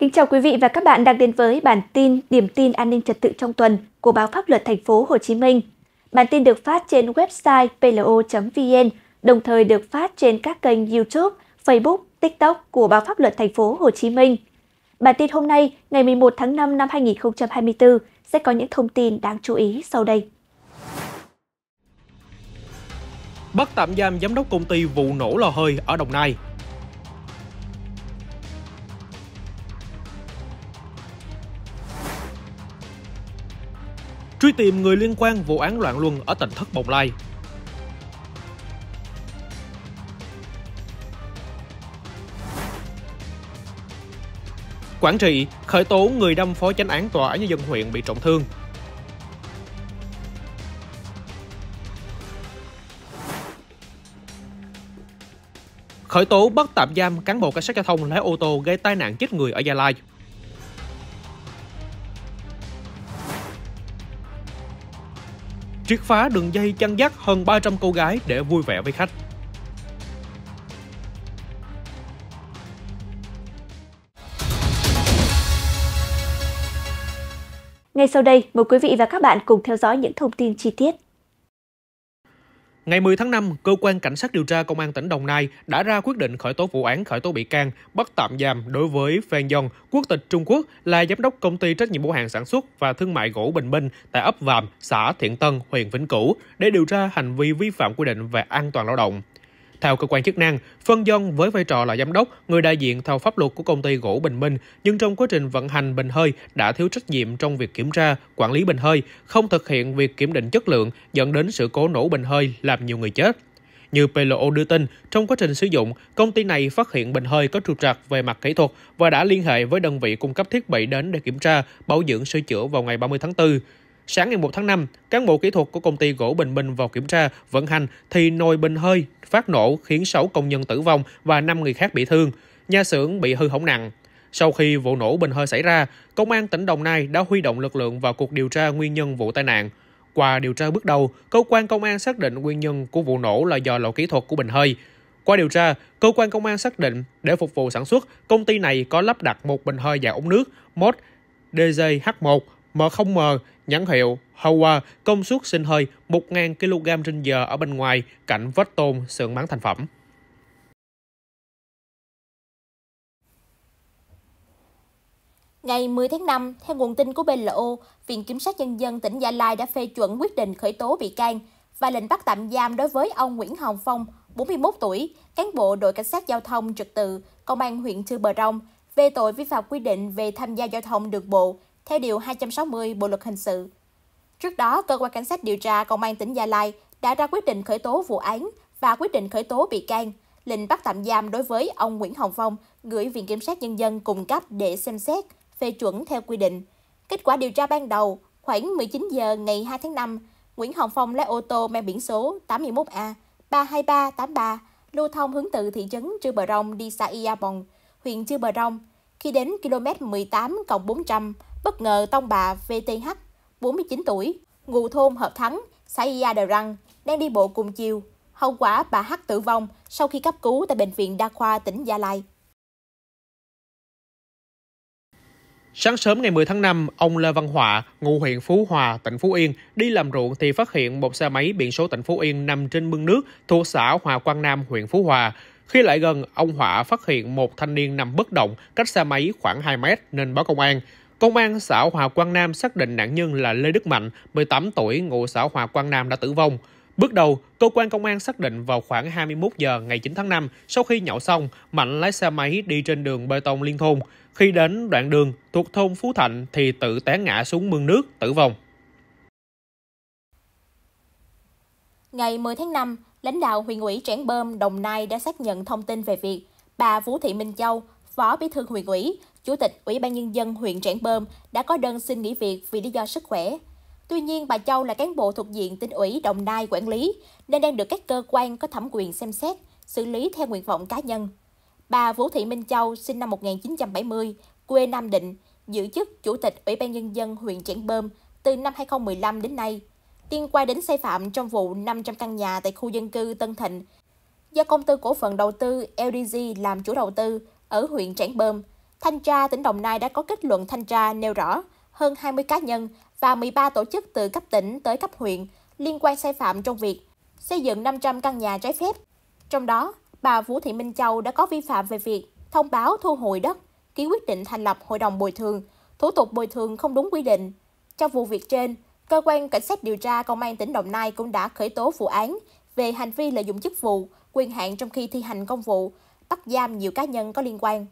Kính chào quý vị và các bạn đang đến với bản tin Điểm tin an ninh trật tự trong tuần của báo Pháp luật Thành phố Hồ Chí Minh. Bản tin được phát trên website plo.vn, đồng thời được phát trên các kênh YouTube, Facebook, TikTok của báo Pháp luật Thành phố Hồ Chí Minh. Bản tin hôm nay, ngày 11 tháng 5 năm 2024 sẽ có những thông tin đáng chú ý sau đây. Bắt tạm giam giám đốc công ty vụ nổ lò hơi ở Đồng Nai truy tìm người liên quan vụ án loạn luân ở tỉnh Thất Bồng Lai. Quảng Trị khởi tố người đâm phó chánh án tòa án nhân dân huyện bị trọng thương. Khởi tố bắt tạm giam cán bộ cảnh sát giao thông lái ô tô gây tai nạn chết người ở Gia Lai. triệt phá đường dây chăn dắt hơn 300 cô gái để vui vẻ với khách. Ngay sau đây, mời quý vị và các bạn cùng theo dõi những thông tin chi tiết. Ngày 10 tháng 5, cơ quan cảnh sát điều tra công an tỉnh Đồng Nai đã ra quyết định khởi tố vụ án khởi tố bị can, bắt tạm giam đối với Phan Dông, quốc tịch Trung Quốc, là giám đốc công ty trách nhiệm hữu hạn sản xuất và thương mại gỗ Bình Minh tại ấp Vàm, xã Thiện Tân, huyện Vĩnh Cửu để điều tra hành vi vi phạm quy định về an toàn lao động. Theo cơ quan chức năng, Phân Dân với vai trò là giám đốc, người đại diện theo pháp luật của công ty gỗ Bình Minh, nhưng trong quá trình vận hành bình hơi đã thiếu trách nhiệm trong việc kiểm tra, quản lý bình hơi, không thực hiện việc kiểm định chất lượng, dẫn đến sự cố nổ bình hơi làm nhiều người chết. Như PLO đưa tin, trong quá trình sử dụng, công ty này phát hiện bình hơi có trục trặc về mặt kỹ thuật và đã liên hệ với đơn vị cung cấp thiết bị đến để kiểm tra, bảo dưỡng sửa chữa vào ngày 30 tháng 4. Sáng ngày 1 tháng 5, cán bộ kỹ thuật của công ty gỗ Bình Minh vào kiểm tra, vận hành thì nồi bình hơi phát nổ khiến 6 công nhân tử vong và 5 người khác bị thương. Nhà xưởng bị hư hỏng nặng. Sau khi vụ nổ bình hơi xảy ra, công an tỉnh Đồng Nai đã huy động lực lượng vào cuộc điều tra nguyên nhân vụ tai nạn. Qua điều tra bước đầu, cơ quan công an xác định nguyên nhân của vụ nổ là do lỗi kỹ thuật của bình hơi. Qua điều tra, cơ quan công an xác định để phục vụ sản xuất, công ty này có lắp đặt một bình hơi dạng ống nước MOD DJH1 M0M nhãn hiệu Hawa công suất sinh hơi 1.000 kg trên giờ ở bên ngoài cạnh vết tôn sườn bán thành phẩm. Ngày 10 tháng 5, theo nguồn tin của BLO, Viện Kiểm sát Nhân dân tỉnh Gia Lai đã phê chuẩn quyết định khởi tố bị can và lệnh bắt tạm giam đối với ông Nguyễn Hồng Phong, 41 tuổi, cán bộ đội cảnh sát giao thông trật tự, công an huyện Chư Bờ Rông, về tội vi phạm quy định về tham gia giao thông đường bộ theo Điều 260 Bộ Luật Hình sự. Trước đó, Cơ quan Cảnh sát điều tra Công an tỉnh Gia Lai đã ra quyết định khởi tố vụ án và quyết định khởi tố bị can, lệnh bắt tạm giam đối với ông Nguyễn Hồng Phong, gửi Viện Kiểm sát Nhân dân cung cấp để xem xét, phê chuẩn theo quy định. Kết quả điều tra ban đầu, khoảng 19 giờ ngày 2 tháng 5, Nguyễn Hồng Phong lái ô tô mang biển số 81A 32383 lưu thông hướng từ thị trấn Chư Bờ Rông đi xã Ia Bồng, huyện Chư Bờ Rông. Khi đến km 18 400 Bất ngờ tông bà VTH, 49 tuổi, ngụ thôn Hợp Thắng, xã Ia Đờ Răng, đang đi bộ cùng chiều. Hậu quả bà H tử vong sau khi cấp cứu tại Bệnh viện Đa khoa tỉnh Gia Lai. Sáng sớm ngày 10 tháng 5, ông Lê Văn Họa, ngụ huyện Phú Hòa, tỉnh Phú Yên, đi làm ruộng thì phát hiện một xe máy biển số tỉnh Phú Yên nằm trên mương nước thuộc xã Hòa Quang Nam, huyện Phú Hòa. Khi lại gần, ông Họa phát hiện một thanh niên nằm bất động cách xe máy khoảng 2 mét nên báo công an. Công an xã Hòa Quang Nam xác định nạn nhân là Lê Đức Mạnh, 18 tuổi, ngụ xã Hòa Quang Nam đã tử vong. Bước đầu, cơ quan công an xác định vào khoảng 21 giờ ngày 9 tháng 5, sau khi nhậu xong, Mạnh lái xe máy đi trên đường bê tông liên thôn. Khi đến đoạn đường thuộc thôn Phú Thạnh thì tự té ngã xuống mương nước, tử vong. Ngày 10 tháng 5, lãnh đạo huyện ủy Trảng Bơm, Đồng Nai đã xác nhận thông tin về việc bà Vũ Thị Minh Châu, Phó Bí thư huyện ủy, Chủ tịch Ủy ban Nhân dân huyện Trảng Bơm đã có đơn xin nghỉ việc vì lý do sức khỏe. Tuy nhiên, bà Châu là cán bộ thuộc diện tỉnh ủy Đồng Nai quản lý, nên đang được các cơ quan có thẩm quyền xem xét, xử lý theo nguyện vọng cá nhân. Bà Vũ Thị Minh Châu, sinh năm 1970, quê Nam Định, giữ chức Chủ tịch Ủy ban Nhân dân huyện Trảng Bơm từ năm 2015 đến nay. Liên quan đến sai phạm trong vụ 500 căn nhà tại khu dân cư Tân Thịnh, do công ty cổ phần đầu tư LDG làm chủ đầu tư, ở huyện Trảng Bơm, thanh tra tỉnh Đồng Nai đã có kết luận thanh tra nêu rõ hơn 20 cá nhân và 13 tổ chức từ cấp tỉnh tới cấp huyện liên quan sai phạm trong việc xây dựng 500 căn nhà trái phép. Trong đó, bà Vũ Thị Minh Châu đã có vi phạm về việc thông báo thu hồi đất, ký quyết định thành lập hội đồng bồi thường, thủ tục bồi thường không đúng quy định. Trong vụ việc trên, cơ quan cảnh sát điều tra công an tỉnh Đồng Nai cũng đã khởi tố vụ án về hành vi lợi dụng chức vụ, quyền hạn trong khi thi hành công vụ bắt giam nhiều cá nhân có liên quan.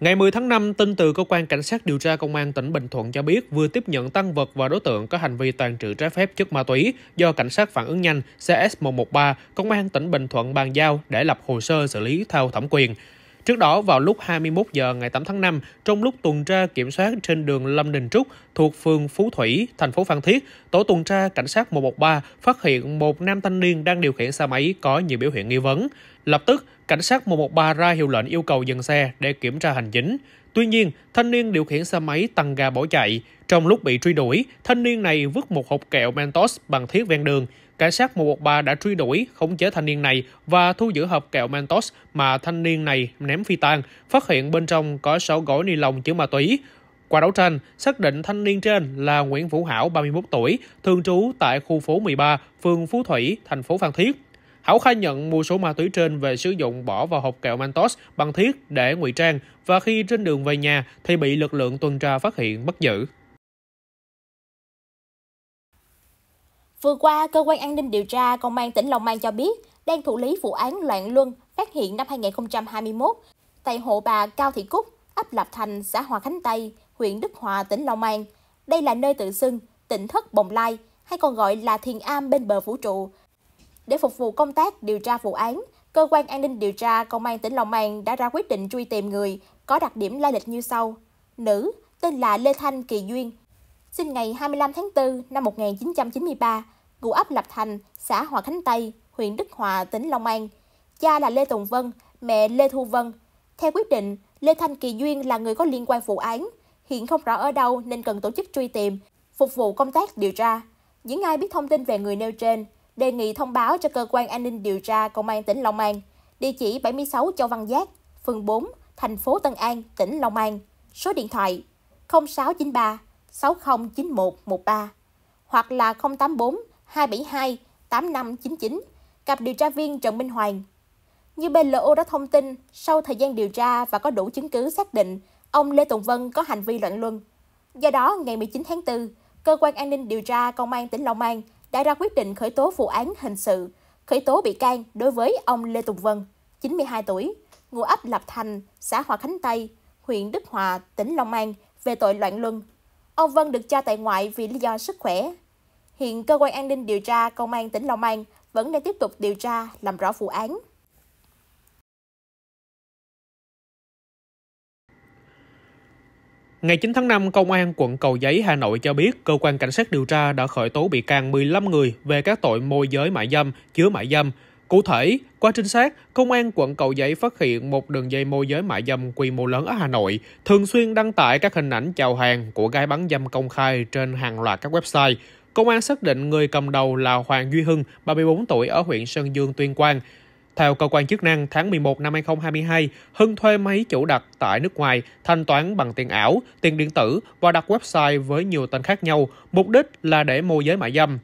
Ngày 10 tháng 5, tin từ cơ quan cảnh sát điều tra công an tỉnh Bình Thuận cho biết vừa tiếp nhận tăng vật và đối tượng có hành vi tàn trữ trái phép chất ma túy do cảnh sát phản ứng nhanh CS113, công an tỉnh Bình Thuận bàn giao để lập hồ sơ xử lý theo thẩm quyền. Trước đó vào lúc 21 giờ ngày 8 tháng 5, trong lúc tuần tra kiểm soát trên đường Lâm Đình Trúc thuộc phường Phú Thủy, thành phố Phan Thiết, tổ tuần tra cảnh sát 113 phát hiện một nam thanh niên đang điều khiển xe máy có nhiều biểu hiện nghi vấn. Lập tức, cảnh sát 113 ra hiệu lệnh yêu cầu dừng xe để kiểm tra hành chính. Tuy nhiên, thanh niên điều khiển xe máy tăng ga bỏ chạy. Trong lúc bị truy đuổi, thanh niên này vứt một hộp kẹo Mentos bằng thiết ven đường cảnh sát 113 đã truy đuổi, khống chế thanh niên này và thu giữ hộp kẹo Mentos mà thanh niên này ném phi tang, phát hiện bên trong có 6 gói ni lông chứa ma túy. Qua đấu tranh, xác định thanh niên trên là Nguyễn Vũ Hảo, 31 tuổi, thường trú tại khu phố 13, phường Phú Thủy, thành phố Phan Thiết. Hảo khai nhận mua số ma túy trên về sử dụng bỏ vào hộp kẹo Mentos bằng thiết để ngụy trang và khi trên đường về nhà thì bị lực lượng tuần tra phát hiện bắt giữ. Vừa qua, Cơ quan An ninh Điều tra Công an tỉnh Long An cho biết đang thụ lý vụ án loạn luân phát hiện năm 2021 tại hộ bà Cao Thị Cúc, ấp Lập Thành, xã Hòa Khánh Tây, huyện Đức Hòa, tỉnh Long An. Đây là nơi tự xưng tỉnh Thất Bồng Lai, hay còn gọi là Thiền Am bên bờ vũ trụ. Để phục vụ công tác điều tra vụ án, Cơ quan An ninh Điều tra Công an tỉnh Long An đã ra quyết định truy tìm người có đặc điểm lai lịch như sau. Nữ, tên là Lê Thanh Kỳ Duyên, sinh ngày 25 tháng 4 năm 1993, ngụ ấp Lập Thành, xã Hòa Khánh Tây, huyện Đức Hòa, tỉnh Long An. Cha là Lê Tùng Vân, mẹ Lê Thu Vân. Theo quyết định, Lê Thanh Kỳ Duyên là người có liên quan vụ án, hiện không rõ ở đâu nên cần tổ chức truy tìm, phục vụ công tác điều tra. Những ai biết thông tin về người nêu trên, đề nghị thông báo cho cơ quan an ninh điều tra công an tỉnh Long An, địa chỉ 76 Châu Văn Giác, phường 4, thành phố Tân An, tỉnh Long An, số điện thoại 0693 609113 hoặc là 084 272 8599 gặp điều tra viên Trần Minh Hoàng. Như BLO đã thông tin, sau thời gian điều tra và có đủ chứng cứ xác định, ông Lê Tùng Vân có hành vi loạn luân. Do đó, ngày 19 tháng 4, Cơ quan An ninh Điều tra Công an tỉnh Long An đã ra quyết định khởi tố vụ án hình sự, khởi tố bị can đối với ông Lê Tùng Vân, 92 tuổi, ngụ ấp Lập Thành, xã Hòa Khánh Tây, huyện Đức Hòa, tỉnh Long An về tội loạn luân. Ông Vân được cho tại ngoại vì lý do sức khỏe. Hiện cơ quan an ninh điều tra công an tỉnh Long An vẫn đang tiếp tục điều tra làm rõ vụ án. Ngày 9 tháng 5, Công an quận Cầu Giấy, Hà Nội cho biết cơ quan cảnh sát điều tra đã khởi tố bị can 15 người về các tội môi giới mại dâm, chứa mại dâm, Cụ thể, qua trinh sát, công an quận Cầu Giấy phát hiện một đường dây môi giới mại dâm quy mô lớn ở Hà Nội, thường xuyên đăng tải các hình ảnh chào hàng của gái bán dâm công khai trên hàng loạt các website. Công an xác định người cầm đầu là Hoàng Duy Hưng, 34 tuổi ở huyện Sơn Dương, Tuyên Quang. Theo cơ quan chức năng, tháng 11 năm 2022, Hưng thuê máy chủ đặt tại nước ngoài, thanh toán bằng tiền ảo, tiền điện tử và đặt website với nhiều tên khác nhau, mục đích là để môi giới mại dâm.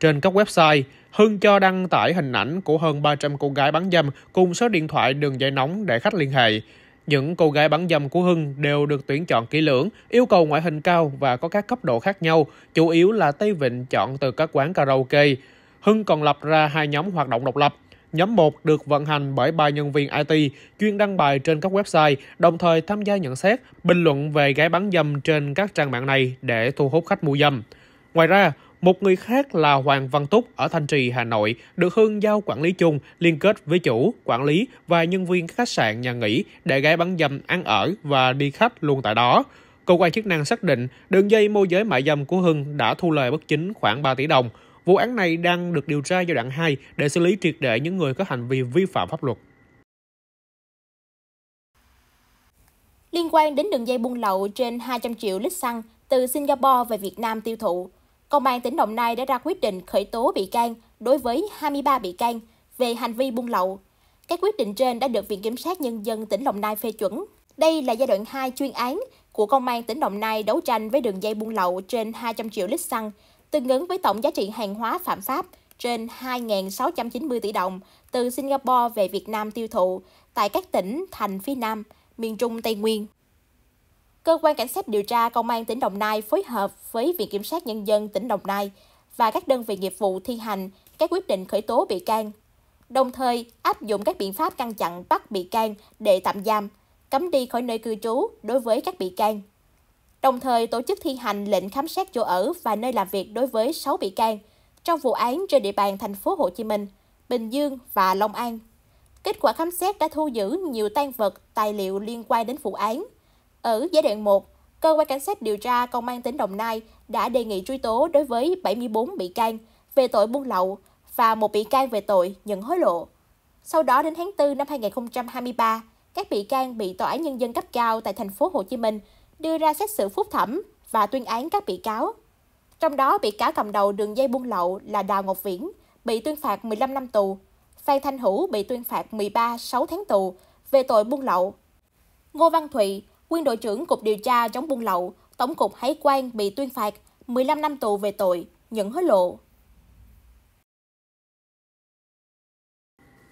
Trên các website, Hưng cho đăng tải hình ảnh của hơn 300 cô gái bán dâm cùng số điện thoại đường dây nóng để khách liên hệ. Những cô gái bán dâm của Hưng đều được tuyển chọn kỹ lưỡng, yêu cầu ngoại hình cao và có các cấp độ khác nhau, chủ yếu là Tây Vịnh chọn từ các quán karaoke. Hưng còn lập ra hai nhóm hoạt động độc lập. Nhóm 1 được vận hành bởi ba nhân viên IT chuyên đăng bài trên các website, đồng thời tham gia nhận xét, bình luận về gái bán dâm trên các trang mạng này để thu hút khách mua dâm. Ngoài ra, một người khác là Hoàng Văn Túc ở Thanh Trì, Hà Nội, được Hưng giao quản lý chung, liên kết với chủ, quản lý và nhân viên khách sạn nhà nghỉ để gái bán dâm ăn ở và đi khách luôn tại đó. Cơ quan chức năng xác định đường dây môi giới mại dâm của Hưng đã thu lời bất chính khoảng 3 tỷ đồng. Vụ án này đang được điều tra giai đoạn 2 để xử lý triệt để những người có hành vi vi phạm pháp luật. Liên quan đến đường dây buôn lậu trên 200 triệu lít xăng từ Singapore về Việt Nam tiêu thụ, Công an tỉnh Đồng Nai đã ra quyết định khởi tố bị can đối với 23 bị can về hành vi buôn lậu. Các quyết định trên đã được Viện Kiểm sát Nhân dân tỉnh Đồng Nai phê chuẩn. Đây là giai đoạn 2 chuyên án của Công an tỉnh Đồng Nai đấu tranh với đường dây buôn lậu trên 200 triệu lít xăng, tương ứng với tổng giá trị hàng hóa phạm pháp trên 2.690 tỷ đồng từ Singapore về Việt Nam tiêu thụ tại các tỉnh, thành phía Nam, miền Trung Tây Nguyên. Cơ quan Cảnh sát điều tra Công an tỉnh Đồng Nai phối hợp với Viện Kiểm sát Nhân dân tỉnh Đồng Nai và các đơn vị nghiệp vụ thi hành các quyết định khởi tố bị can, đồng thời áp dụng các biện pháp ngăn chặn bắt bị can để tạm giam, cấm đi khỏi nơi cư trú đối với các bị can. Đồng thời tổ chức thi hành lệnh khám xét chỗ ở và nơi làm việc đối với 6 bị can trong vụ án trên địa bàn thành phố Hồ Chí Minh, Bình Dương và Long An. Kết quả khám xét đã thu giữ nhiều tan vật, tài liệu liên quan đến vụ án – ở giai đoạn 1, cơ quan cảnh sát điều tra công an tỉnh Đồng Nai đã đề nghị truy tố đối với 74 bị can về tội buôn lậu và một bị can về tội nhận hối lộ. Sau đó đến tháng 4 năm 2023, các bị can bị tòa án nhân dân cấp cao tại thành phố Hồ Chí Minh đưa ra xét xử phúc thẩm và tuyên án các bị cáo. Trong đó, bị cáo cầm đầu đường dây buôn lậu là Đào Ngọc Viễn bị tuyên phạt 15 năm tù, Phan Thanh Hữu bị tuyên phạt 13 6 tháng tù về tội buôn lậu. Ngô Văn Thụy Nguyên đội trưởng Cục Điều tra chống buôn lậu, Tổng cục Hải quan bị tuyên phạt 15 năm tù về tội nhận hối lộ.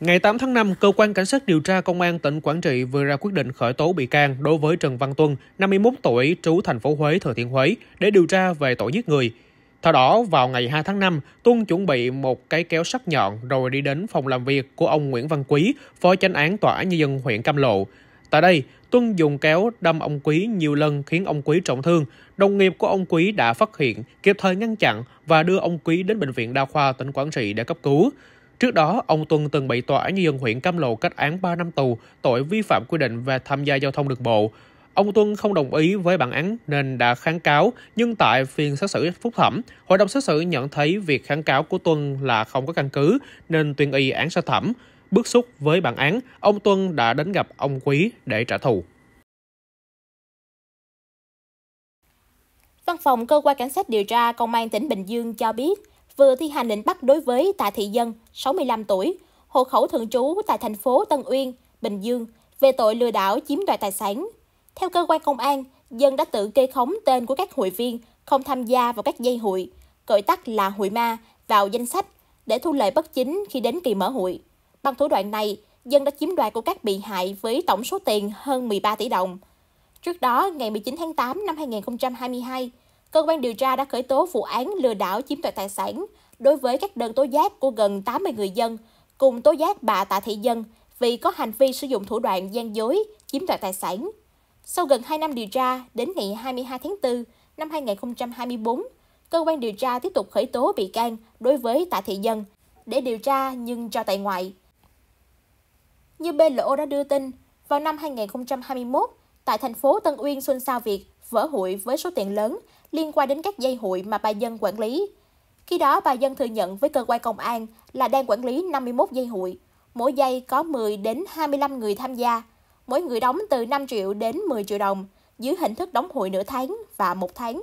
Ngày 8 tháng 5, Cơ quan Cảnh sát điều tra Công an tỉnh Quảng Trị vừa ra quyết định khởi tố bị can đối với Trần Văn Tuân, 51 tuổi, trú thành phố Huế, Thừa Thiên Huế, để điều tra về tội giết người. Theo đó, vào ngày 2 tháng 5, Tuân chuẩn bị một cái kéo sắc nhọn rồi đi đến phòng làm việc của ông Nguyễn Văn Quý, phó chánh án Tòa án Nhân dân huyện Cam Lộ. Tại đây, Tuân dùng kéo đâm ông Quý nhiều lần khiến ông Quý trọng thương. Đồng nghiệp của ông Quý đã phát hiện, kịp thời ngăn chặn và đưa ông Quý đến Bệnh viện Đa khoa tỉnh Quảng Trị để cấp cứu. Trước đó, ông Tuân từng bị Tòa án dân huyện Cam Lộ cách án 3 năm tù tội vi phạm quy định về tham gia giao thông đường bộ. Ông Tuân không đồng ý với bản án nên đã kháng cáo, nhưng tại phiên xét xử phúc thẩm, hội đồng xét xử nhận thấy việc kháng cáo của Tuân là không có căn cứ nên tuyên y án sơ thẩm. Bức xúc với bản án, ông Tuân đã đến gặp ông Quý để trả thù. Văn phòng Cơ quan Cảnh sát điều tra Công an tỉnh Bình Dương cho biết vừa thi hành lệnh bắt đối với Tạ Thị Dân, 65 tuổi, hộ khẩu thường trú tại thành phố Tân Uyên, Bình Dương, về tội lừa đảo chiếm đoạt tài sản. Theo cơ quan công an, Dân đã tự kê khống tên của các hội viên không tham gia vào các dây hội, gọi tắt là hội ma, vào danh sách để thu lợi bất chính khi đến kỳ mở hội. Bằng thủ đoạn này, Dân đã chiếm đoạt của các bị hại với tổng số tiền hơn 13 tỷ đồng. Trước đó, ngày 19 tháng 8 năm 2022, cơ quan điều tra đã khởi tố vụ án lừa đảo chiếm đoạt tài sản đối với các đơn tố giác của gần 80 người dân, cùng tố giác bà Tạ Thị Dân vì có hành vi sử dụng thủ đoạn gian dối, chiếm đoạt tài sản. Sau gần 2 năm điều tra, đến ngày 22 tháng 4 năm 2024, cơ quan điều tra tiếp tục khởi tố bị can đối với Tạ Thị Dân để điều tra nhưng cho tại ngoại. Như BLO đã đưa tin, vào năm 2021, tại thành phố Tân Uyên Xuân xao Việt vỡ hụi với số tiền lớn liên quan đến các dây hụi mà bà Dân quản lý. Khi đó, bà Dân thừa nhận với cơ quan công an là đang quản lý 51 dây hụi. Mỗi dây có 10 đến 25 người tham gia. Mỗi người đóng từ 5 triệu đến 10 triệu đồng dưới hình thức đóng hụi nửa tháng và một tháng.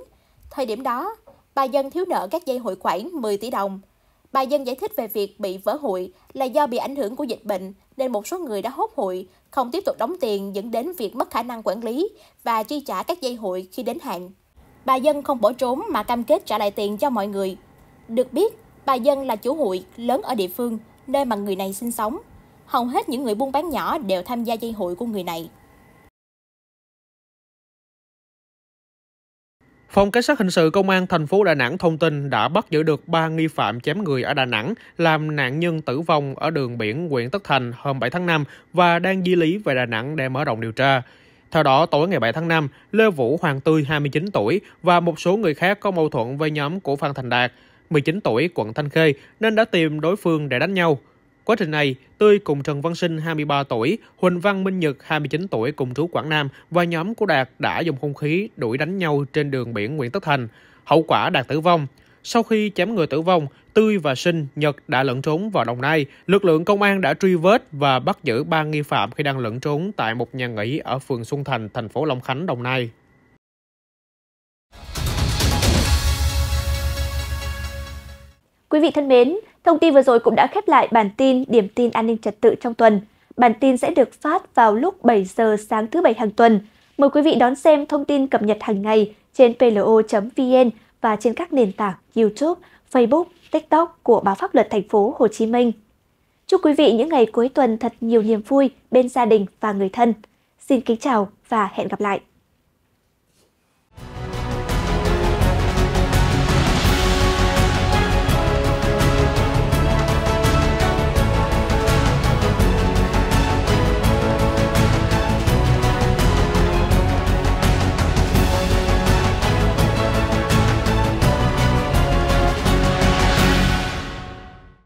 Thời điểm đó, bà Dân thiếu nợ các dây hụi khoảng 10 tỷ đồng. Bà Dân giải thích về việc bị vỡ hụi là do bị ảnh hưởng của dịch bệnh nên một số người đã hốt hụi, không tiếp tục đóng tiền dẫn đến việc mất khả năng quản lý và chi trả các dây hụi khi đến hạn. Bà Dân không bỏ trốn mà cam kết trả lại tiền cho mọi người. Được biết, bà Dân là chủ hụi lớn ở địa phương, nơi mà người này sinh sống. Hầu hết những người buôn bán nhỏ đều tham gia dây hụi của người này. Phòng Cảnh sát hình sự Công an thành phố Đà Nẵng thông tin đã bắt giữ được 3 nghi phạm chém người ở Đà Nẵng làm nạn nhân tử vong ở đường biển huyện Tất Thành hôm 7 tháng 5 và đang di lý về Đà Nẵng để mở rộng điều tra. Theo đó, tối ngày 7 tháng 5, Lê Vũ Hoàng Tươi, 29 tuổi và một số người khác có mâu thuẫn với nhóm của Phan Thành Đạt, 19 tuổi, quận Thanh Khê, nên đã tìm đối phương để đánh nhau. Quá trình này, Tươi cùng Trần Văn Sinh 23 tuổi, Huỳnh Văn Minh Nhật 29 tuổi cùng trú Quảng Nam và nhóm của Đạt đã dùng hung khí đuổi đánh nhau trên đường biển Nguyễn Tất Thành. Hậu quả Đạt tử vong. Sau khi chém người tử vong, Tươi và Sinh, Nhật đã lẫn trốn vào Đồng Nai. Lực lượng công an đã truy vết và bắt giữ ba nghi phạm khi đang lẫn trốn tại một nhà nghỉ ở phường Xuân Thành, thành phố Long Khánh, Đồng Nai. Quý vị thân mến, Thông tin vừa rồi cũng đã khép lại bản tin điểm tin an ninh trật tự trong tuần. Bản tin sẽ được phát vào lúc 7 giờ sáng thứ Bảy hàng tuần. Mời quý vị đón xem thông tin cập nhật hàng ngày trên plo.vn và trên các nền tảng YouTube, Facebook, TikTok của Báo Pháp luật Thành phố Hồ Chí Minh. Chúc quý vị những ngày cuối tuần thật nhiều niềm vui bên gia đình và người thân. Xin kính chào và hẹn gặp lại!